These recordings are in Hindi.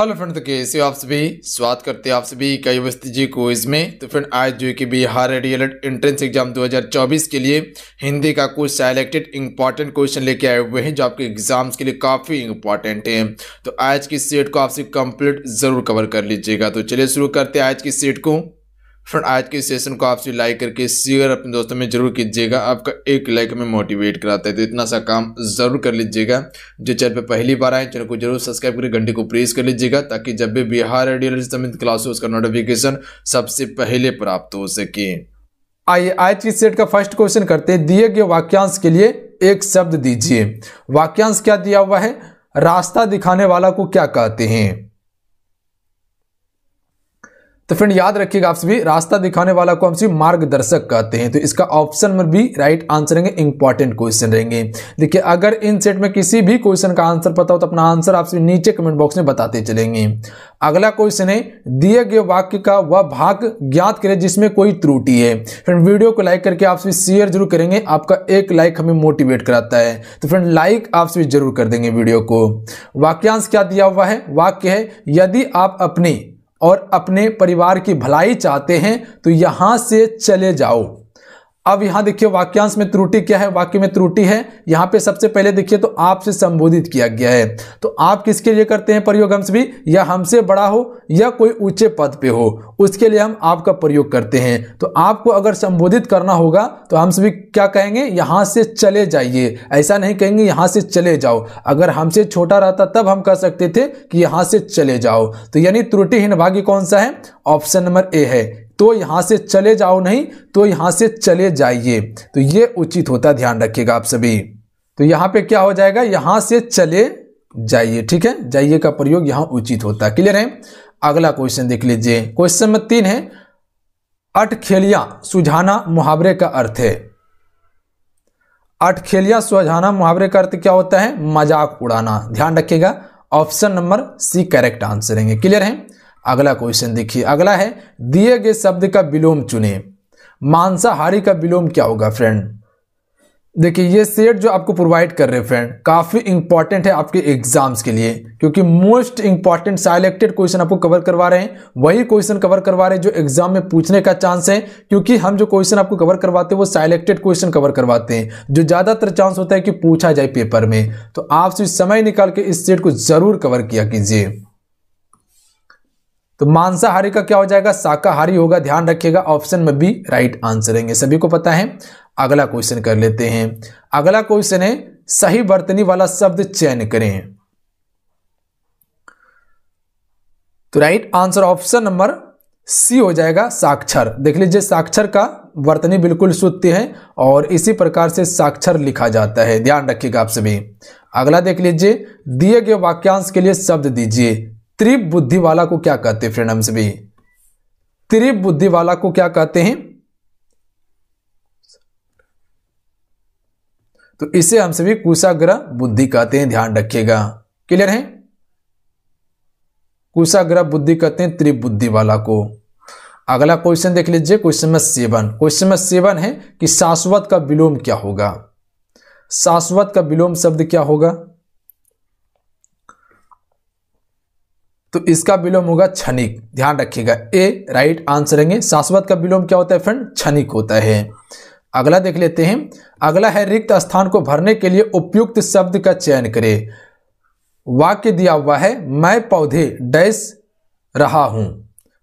हेलो फ्रेंड तो कैसे हो आप सभी स्वागत करते हैं आप सभी कई वस्ती जी को इसमें तो फ्रेंड आज जो कि बिहार रेडियलट एंट्रेंस एग्जाम 2024 के लिए हिंदी का कुछ सेलेक्टेड इंपॉर्टेंट क्वेश्चन लेके आए हुए हैं जो आपके एग्जाम्स के लिए काफ़ी इंपॉर्टेंट हैं तो आज की सेट को आपसे कंप्लीट ज़रूर कवर कर लीजिएगा तो चलिए शुरू करते हैं आज की सेट को फ्रेंड आज के सेशन को आपसे लाइक करके शेयर अपने दोस्तों में जरूर कीजिएगा आपका एक लाइक में मोटिवेट कराता है तो इतना सा काम जरूर कर लीजिएगा जो चैनल पे पहली बार आए चैनल को जरूर सब्सक्राइब करके घंटे को प्रेस कर लीजिएगा ताकि जब भी बिहार रेडियो संबंधित क्लास हो उसका नोटिफिकेशन सबसे पहले प्राप्त हो सके आइए आज की सेट का फर्स्ट क्वेश्चन करते हैं दिए गए वाक्यांश के लिए एक शब्द दीजिए वाक्यांश क्या दिया हुआ है रास्ता दिखाने वाला को क्या कहते हैं तो फ्रेंड याद रखिएगा आप सभी रास्ता दिखाने वाला को हम सभी मार्गदर्शक कहते हैं तो इसका ऑप्शन में भी राइट आंसर रहेंगे इंपॉर्टेंट क्वेश्चन रहेंगे देखिए अगर इन सेट में किसी भी क्वेश्चन का आंसर पता हो तो अपना आंसर आप सभी नीचे कमेंट बॉक्स में बताते चलेंगे अगला क्वेश्चन है दिए गए वाक्य का वह भाग ज्ञात करें जिसमें कोई त्रुटि है फ्रेंड वीडियो को लाइक करके आप सभी शेयर जरूर करेंगे आपका एक लाइक हमें मोटिवेट कराता है तो फ्रेंड लाइक आप सभी जरूर कर देंगे वीडियो को वाक्यांश क्या दिया हुआ है वाक्य है यदि आप अपनी और अपने परिवार की भलाई चाहते हैं तो यहाँ से चले जाओ अब यहां देखिए वाक्यांश में त्रुटि क्या है वाक्य में त्रुटि है यहां पे सबसे पहले देखिए तो आपसे संबोधित किया गया है तो आप किसके लिए करते हैं प्रयोग हमसे भी या हमसे बड़ा हो या कोई ऊंचे पद पे हो उसके लिए हम आपका प्रयोग करते हैं तो आपको अगर संबोधित करना होगा तो हमसे भी क्या कहेंगे यहां से चले जाइए ऐसा नहीं कहेंगे यहां से चले जाओ अगर हमसे छोटा रहता तब हम कह सकते थे कि यहां से चले जाओ तो यानी त्रुटिहीन भाग्य कौन सा है ऑप्शन नंबर ए है तो यहाँ से चले जाओ नहीं तो यहाँ से चले जाइए तो ये उचित होता ध्यान रखिएगा आप सभी तो यहाँ पे क्या हो जाएगा यहाँ से चले जाइए ठीक है जाइए का प्रयोग यहाँ उचित होता है क्लियर है अगला क्वेश्चन देख लीजिए क्वेश्चन नंबर तीन है अटखेलिया सुझाना मुहावरे का अर्थ है अटखेलिया सुझाना मुहावरे का अर्थ क्या होता है मजाक उड़ाना ध्यान रखिएगा option number C correct answer है क्लियर है अगला क्वेश्चन देखिए अगला है दिए गए शब्द का विलोम चुने मांसाहारी का विलोम क्या होगा फ्रेंड देखिए ये सेट जो आपको प्रोवाइड कर रहे हैं फ्रेंड काफ़ी इंपॉर्टेंट है आपके एग्जाम्स के लिए क्योंकि मोस्ट इंपॉर्टेंट सेलेक्टेड क्वेश्चन आपको कवर करवा रहे हैं वही क्वेश्चन कवर करवा रहे हैं जो एग्जाम में पूछने का चांस है क्योंकि हम जो क्वेश्चन आपको कवर करवाते हैं वो सेलेक्टेड क्वेश्चन कवर करवाते हैं जो ज़्यादातर चांस होता है कि पूछा जाए पेपर में तो आपसे समय निकाल के इस सेट को ज़रूर कवर किया कीजिए तो मांसाहारी का क्या हो जाएगा शाकाहारी होगा ध्यान रखिएगा ऑप्शन में बी राइट आंसर रहेंगे सभी को पता है अगला क्वेश्चन कर लेते हैं अगला क्वेश्चन है सही बर्तनी वाला शब्द चयन करें तो right answer option number C हो जाएगा साक्षर देख लीजिए साक्षर का वर्तनी बिल्कुल शुद्ध है और इसी प्रकार से साक्षर लिखा जाता है ध्यान रखिएगा आप सभी अगला देख लीजिए दिए गए वाक्यांश के लिए शब्द दीजिए त्रिप बुद्धि वाला को क्या कहते हैं फ्रेंड हमसे भी त्रिप बुद्धि वाला को क्या कहते हैं तो इसे हम सभी कुशाग्रह बुद्धि कहते हैं ध्यान रखिएगा क्लियर है कुशाग्रह बुद्धि कहते हैं त्रिप बुद्धि वाला को अगला क्वेश्चन देख लीजिए question number seven question number seven है कि शाश्वत का विलोम क्या होगा शाश्वत का विलोम शब्द क्या होगा तो इसका विलोम होगा क्षणिक ध्यान रखिएगा ए राइट आंसर रहेंगे शाश्वत का विलोम क्या होता है फ्रेंड क्षणिक होता है अगला देख लेते हैं अगला है रिक्त स्थान को भरने के लिए उपयुक्त शब्द का चयन करें वाक्य दिया हुआ है मैं पौधे डैश रहा हूं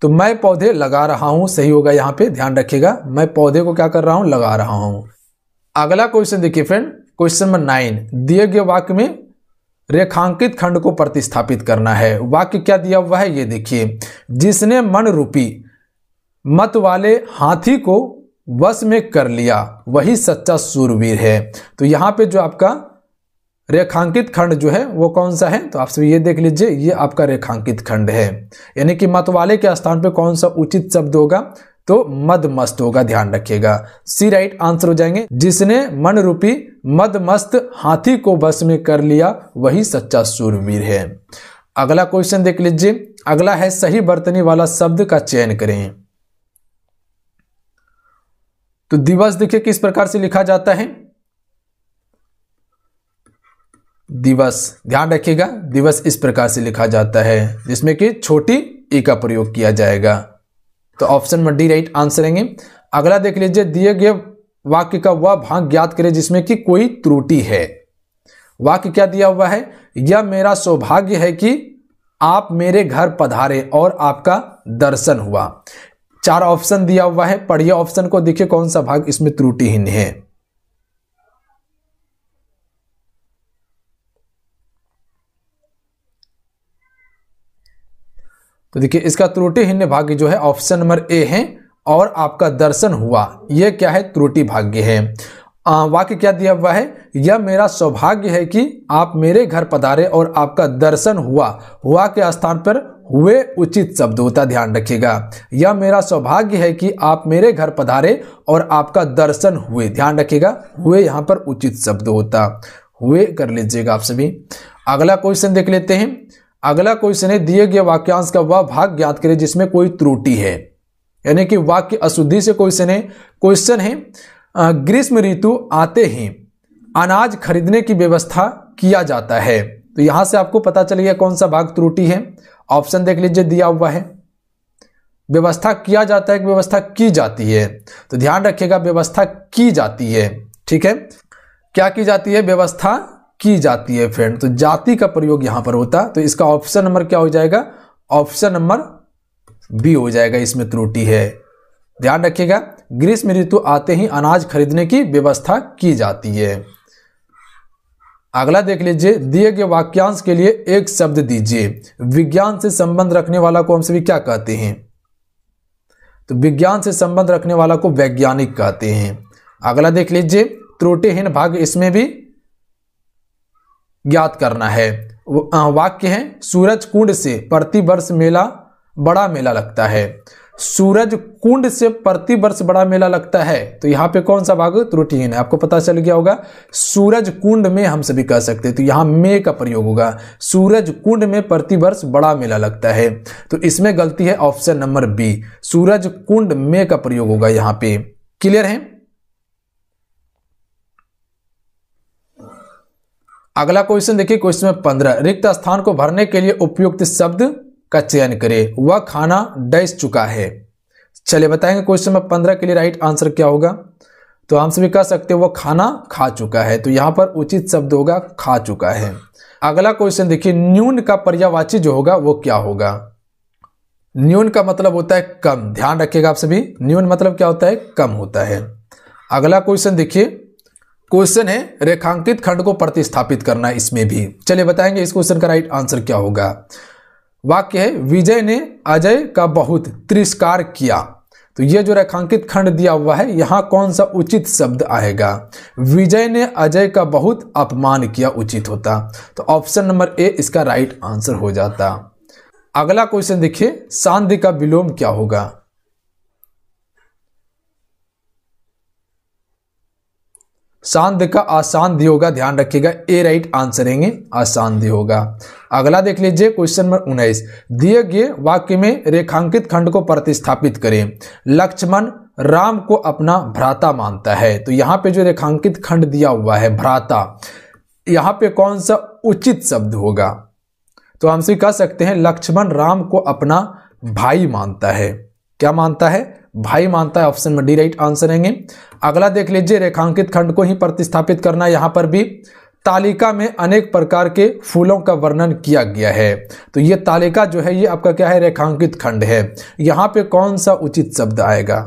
तो मैं पौधे लगा रहा हूं सही होगा यहां पे ध्यान रखिएगा मैं पौधे को क्या कर रहा हूं लगा रहा हूं अगला क्वेश्चन देखिए फ्रेंड क्वेश्चन नंबर नाइन दिए गए वाक्य में रेखांकित खंड को प्रतिस्थापित करना है वाक्य क्या दिया हुआ है ये देखिए जिसने मन रूपी मत वाले हाथी को वश में कर लिया वही सच्चा सूरवीर है तो यहाँ पे जो आपका रेखांकित खंड जो है वो कौन सा है तो आप सभी ये देख लीजिए ये आपका रेखांकित खंड है यानी कि मतवाले के स्थान पे कौन सा उचित शब्द होगा तो मद मस्त होगा ध्यान रखिएगा सी राइट आंसर हो जाएंगे जिसने मन रूपी मद मस्त हाथी को बस में कर लिया वही सच्चा सूरवीर है अगला क्वेश्चन देख लीजिए अगला है सही बर्तनी वाला शब्द का चयन करें तो दिवस देखिए किस प्रकार से लिखा जाता है दिवस ध्यान रखिएगा दिवस इस प्रकार से लिखा जाता है जिसमें कि छोटी ई का प्रयोग किया जाएगा तो option number D right answer रहेंगे अगला देख लीजिए दिए गए वाक्य का वह भाग ज्ञात करें जिसमें कि कोई त्रुटि है वाक्य क्या दिया हुआ है यह मेरा सौभाग्य है कि आप मेरे घर पधारे और आपका दर्शन हुआ चार ऑप्शन दिया हुआ है पढ़िए ऑप्शन को देखिए कौन सा भाग इसमें त्रुटिहीन है तो देखिए इसका हिन्न भाग्य जो है ऑप्शन नंबर ए है और आपका दर्शन हुआ यह क्या है त्रुटि भाग्य है वाक्य क्या दिया हुआ है यह मेरा सौभाग्य है कि आप मेरे घर पधारे और आपका दर्शन हुआ हुआ के स्थान पर हुए उचित शब्द होता ध्यान रखिएगा यह मेरा सौभाग्य है कि आप मेरे घर पधारे और आपका दर्शन हुए ध्यान रखिएगा हुए यहाँ पर उचित शब्द होता हुए कर लीजिएगा आप सभी अगला क्वेश्चन देख लेते हैं अगला क्वेश्चन है दिए गए वाक्यांश का वह भाग ज्ञात करें जिसमें कोई त्रुटि है यानी कि वाक्य अशुद्धि से क्वेश्चन है क्वेश्चन है ग्रीष्म ऋतु आते ही अनाज खरीदने की व्यवस्था किया जाता है तो यहां से आपको पता चल गया कौन सा भाग त्रुटि है ऑप्शन देख लीजिए दिया हुआ है व्यवस्था किया जाता है व्यवस्था की जाती है तो ध्यान रखिएगा व्यवस्था की जाती है ठीक है क्या की जाती है व्यवस्था की जाती है फ्रेंड तो जाति का प्रयोग यहां पर होता तो इसका ऑप्शन नंबर क्या हो जाएगा ऑप्शन नंबर बी हो जाएगा इसमें त्रुटि है ध्यान रखिएगा ग्रीष्म ऋतु आते ही अनाज खरीदने की व्यवस्था की जाती है अगला देख लीजिए दिए गए वाक्यांश के लिए एक शब्द दीजिए विज्ञान से संबंध रखने वाला को हम सभी क्या कहते हैं तो विज्ञान से संबंध रखने वाला को वैज्ञानिक कहते हैं अगला देख लीजिए त्रुटिहीन भाग इसमें भी ज्ञात करना है वाक्य है सूरज कुंड से प्रतिवर्ष मेला बड़ा मेला लगता है सूरज कुंड से प्रतिवर्ष बड़ा मेला लगता है तो यहाँ पे कौन सा भाग त्रुटिहीन है आपको पता चल गया होगा सूरज कुंड में हम सभी कह सकते हैं तो यहाँ मे का प्रयोग होगा सूरज कुंड में प्रतिवर्ष बड़ा मेला लगता है तो इसमें गलती है ऑप्शन नंबर बी सूरज कुंड में का प्रयोग होगा यहाँ पे क्लियर है अगला क्वेश्चन देखिए क्वेश्चन में पंद्रह रिक्त स्थान को भरने के लिए उपयुक्त शब्द का चयन करें वह खाना डस चुका है चलिए बताएंगे क्वेश्चन में पंद्रह के लिए राइट आंसर क्या होगा तो हम सभी कह सकते हैं वह खाना खा चुका है तो यहाँ पर उचित शब्द होगा खा चुका है अगला क्वेश्चन देखिए न्यून का पर्यावाची जो होगा वो क्या होगा न्यून का मतलब होता है कम ध्यान रखिएगा आप सभी न्यून मतलब क्या होता है कम होता है अगला क्वेश्चन देखिए क्वेश्चन है रेखांकित खंड को प्रतिस्थापित करना इसमें भी चलिए बताएंगे इस क्वेश्चन का राइट आंसर क्या होगा वाक्य है विजय ने अजय का बहुत तिरस्कार किया तो ये जो रेखांकित खंड दिया हुआ है यहां कौन सा उचित शब्द आएगा विजय ने अजय का बहुत अपमान किया उचित होता तो ऑप्शन नंबर ए इसका राइट आंसर हो जाता अगला क्वेश्चन देखिए सांध्य का विलोम क्या होगा सांदिका आसान دی ہوگا ધ્યાન રખેગા એરાઈટ આન્સર હૈંગે આસાન દિ હોગા આગલા દેખ લિજીએ ક્વેશ્ચન નંબર 19 دیے گئے વાક્ય મેં રેખાંકિત ખંડ કો પ્રતિસ્થાપિત કરે लक्ष्मण રામ કો અપના ભ્રાતા માનતા હૈ તો યહાં પે જો રેખાંકિત ખંડ દિયા હુઆ હૈ ભ્રાતા યહાં પે કонસા ઉચિત શબ્દ હોગા તો ہم સે કહ સકતે હૈ लक्ष्मण રામ કો અપના ભાઈ માનતા હૈ ક્યા માનતા હૈ भाई मानता है ऑप्शन में डी राइट आंसर रहेंगे अगला देख लीजिए रेखांकित खंड को ही प्रतिस्थापित करना यहां पर भी तालिका में अनेक प्रकार के फूलों का वर्णन किया गया है तो ये तालिका जो है ये आपका क्या है रेखांकित खंड है यहां पे कौन सा उचित शब्द आएगा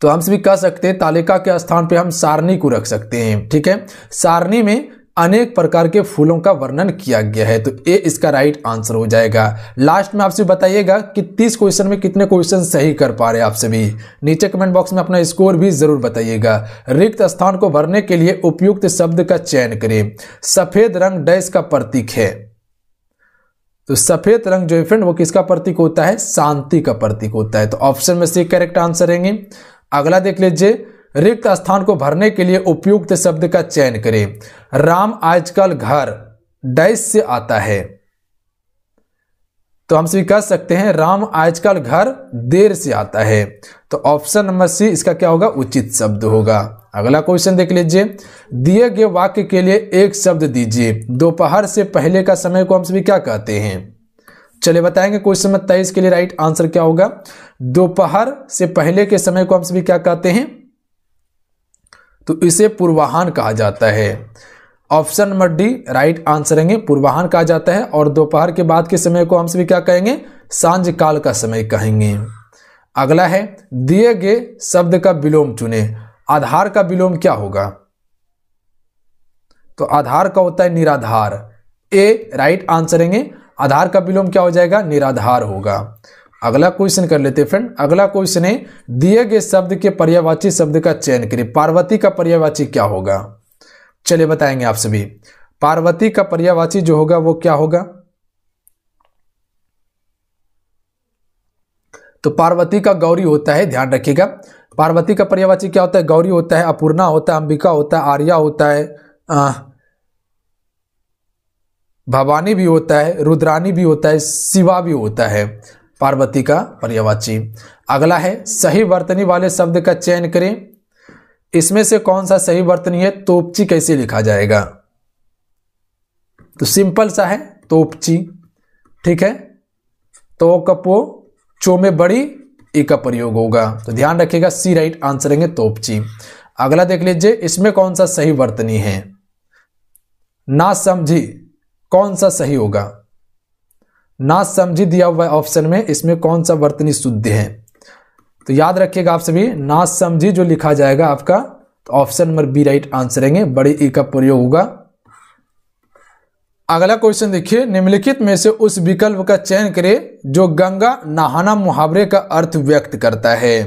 तो हम सभी कह सकते हैं तालिका के स्थान पे हम सारणी को रख सकते हैं ठीक है सारणी में अनेक प्रकार के फूलों का वर्णन किया गया है तो ए इसका राइट आंसर हो जाएगा लास्ट में आपसे बताइएगा कि तीस क्वेश्चन में कितने क्वेश्चन सही कर पा रहे हैं आप सभी नीचे कमेंट बॉक्स में अपना स्कोर भी जरूर बताइएगा रिक्त स्थान को भरने के लिए उपयुक्त शब्द का चयन करें सफेद रंग डैश का प्रतीक है तो सफेद रंग जो है फ्रेंड वो किसका प्रतीक होता है शांति का प्रतीक होता है तो ऑप्शन में से करेक्ट आंसर रहेंगे अगला देख लीजिए रिक्त स्थान को भरने के लिए उपयुक्त शब्द का चयन करें राम आजकल घर डैश से आता है तो हम सभी कह सकते हैं राम आजकल घर देर से आता है तो ऑप्शन नंबर सी इसका क्या होगा उचित शब्द होगा अगला क्वेश्चन देख लीजिए दिए गए वाक्य के लिए एक शब्द दीजिए दोपहर से पहले का समय को हम सभी क्या कहते हैं चलिए बताएंगे क्वेश्चन नंबर तेईस के लिए राइट आंसर क्या होगा दोपहर से पहले के समय को हम सभी क्या कहते हैं तो इसे पूर्वाहन कहा जाता है option number D right answer है पूर्वाहन कहा जाता है और दोपहर के बाद के समय को हम सभी क्या कहेंगे सांझ काल का समय कहेंगे अगला है दिए गए शब्द का विलोम चुने आधार का विलोम क्या होगा तो आधार का होता है निराधार ए राइट आंसर है आधार का विलोम क्या हो जाएगा निराधार होगा अगला क्वेश्चन कर लेते हैं फ्रेंड अगला क्वेश्चन है दिए गए शब्द के पर्यावाची शब्द का चयन करिए पार्वती का पर्यावाची क्या होगा चलिए बताएंगे आप सभी पार्वती का पर्यावाची जो होगा वो क्या होगा तो पार्वती का गौरी होता है ध्यान रखिएगा पार्वती का पर्यावाची क्या होता है गौरी होता है अपूर्णा होता है अंबिका होता है आर्या होता है भवानी भी होता है रुद्रानी भी होता है शिवा भी होता है पार्वती का पर्यावाची अगला है सही वर्तनी वाले शब्द का चयन करें इसमें से कौन सा सही वर्तनी है तोपची कैसे लिखा जाएगा तो सिंपल सा है तोपची ठीक है तो कपो चो में बड़ी ई का प्रयोग होगा तो ध्यान रखिएगा सी राइट आंसर है तोपची अगला देख लीजिए इसमें कौन सा सही वर्तनी है ना समझी कौन सा सही होगा ना समझी दिया हुआ ऑप्शन में इसमें कौन सा वर्तनी शुद्ध है तो याद रखिएगा आप सभी ना समझी जो लिखा जाएगा आपका तो option number B right answer रहेंगे बड़े ई का प्रयोग होगा अगला क्वेश्चन देखिए निम्नलिखित में से उस विकल्प का चयन करें जो गंगा नहाना मुहावरे का अर्थ व्यक्त करता है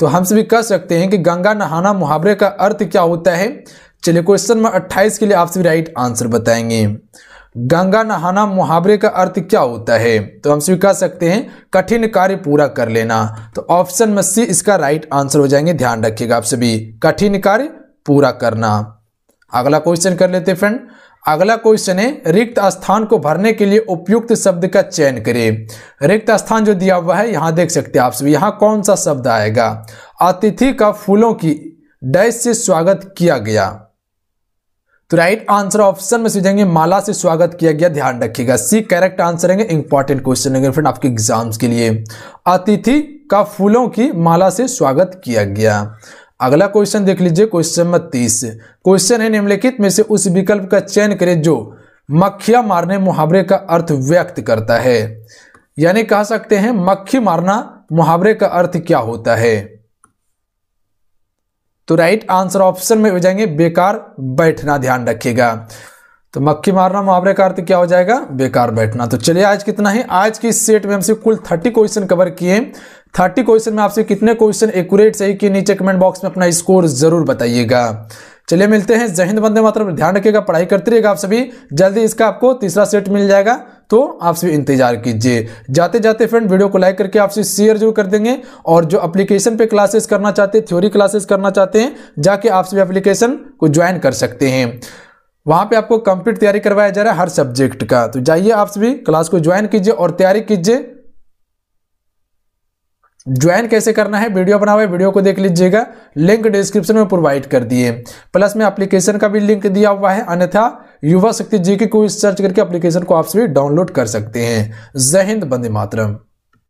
तो हम सभी कह सकते हैं कि गंगा नहाना मुहावरे का अर्थ क्या होता है चलिए क्वेश्चन नंबर 28 के लिए आप सभी राइट आंसर बताएंगे गंगा नहाना मुहावरे का अर्थ क्या होता है तो हम स्वीकार सकते हैं कठिन कार्य पूरा कर लेना तो ऑप्शन में सी इसका राइट आंसर हो जाएंगे ध्यान रखिएगा आप सभी कठिन कार्य पूरा करना अगला क्वेश्चन कर लेते फ्रेंड अगला क्वेश्चन है रिक्त स्थान को भरने के लिए उपयुक्त शब्द का चयन करें रिक्त स्थान जो दिया हुआ है यहाँ देख सकते हैं आप सभी यहाँ कौन सा शब्द आएगा अतिथि का फूलों की डैश से स्वागत किया गया तो राइट आंसर ऑप्शन में सीधेंगे माला से स्वागत किया गया ध्यान रखिएगा सी करेक्ट आंसर है इंपॉर्टेंट क्वेश्चन है फ्रेंड आपके एग्जाम्स के लिए अतिथि का फूलों की माला से स्वागत किया गया अगला क्वेश्चन देख लीजिए क्वेश्चन नंबर तीस क्वेश्चन है निम्नलिखित में से उस विकल्प का चयन करें जो मक्खिया मारने मुहावरे का अर्थ व्यक्त करता है यानी कह सकते हैं मक्खी मारना मुहावरे का अर्थ क्या होता है तो राइट आंसर ऑप्शन में हो जाएंगे बेकार बैठना ध्यान रखिएगा तो मक्खी मारना मुहावरे का अर्थ क्या हो जाएगा बेकार बैठना तो चलिए आज कितना है आज की सेट में हमसे कुल थर्टी क्वेश्चन कवर किए थर्टी क्वेश्चन में आपसे कितने क्वेश्चन एक्यूरेट सही किए नीचे कमेंट बॉक्स में अपना स्कोर जरूर बताइएगा चलिए मिलते हैं जहिंद बंदे मात्र ध्यान रखिएगा पढ़ाई करते रहिएगा आप सभी जल्दी इसका आपको तीसरा सेट मिल जाएगा तो आप सभी इंतजार कीजिए जाते जाते फ्रेंड वीडियो को लाइक करके आपसे शेयर जरूर कर देंगे और जो अप्लीकेशन पे क्लासेस करना चाहते हैं थ्योरी क्लासेस करना चाहते हैं जाके आप सभी अप्लीकेशन को ज्वाइन कर सकते हैं वहाँ पे आपको कंप्लीट तैयारी करवाया जा रहा है हर सब्जेक्ट का तो जाइए आप सभी क्लास को ज्वाइन कीजिए और तैयारी कीजिए ज्वाइन कैसे करना है वीडियो बना हुआ है वीडियो को देख लीजिएगा लिंक डिस्क्रिप्शन में प्रोवाइड कर दिए प्लस में एप्लीकेशन का भी लिंक दिया हुआ है अन्यथा युवा शक्ति जी के को सर्च करके एप्लीकेशन को आप सभी डाउनलोड कर सकते हैं जय हिंद बंदे मातरम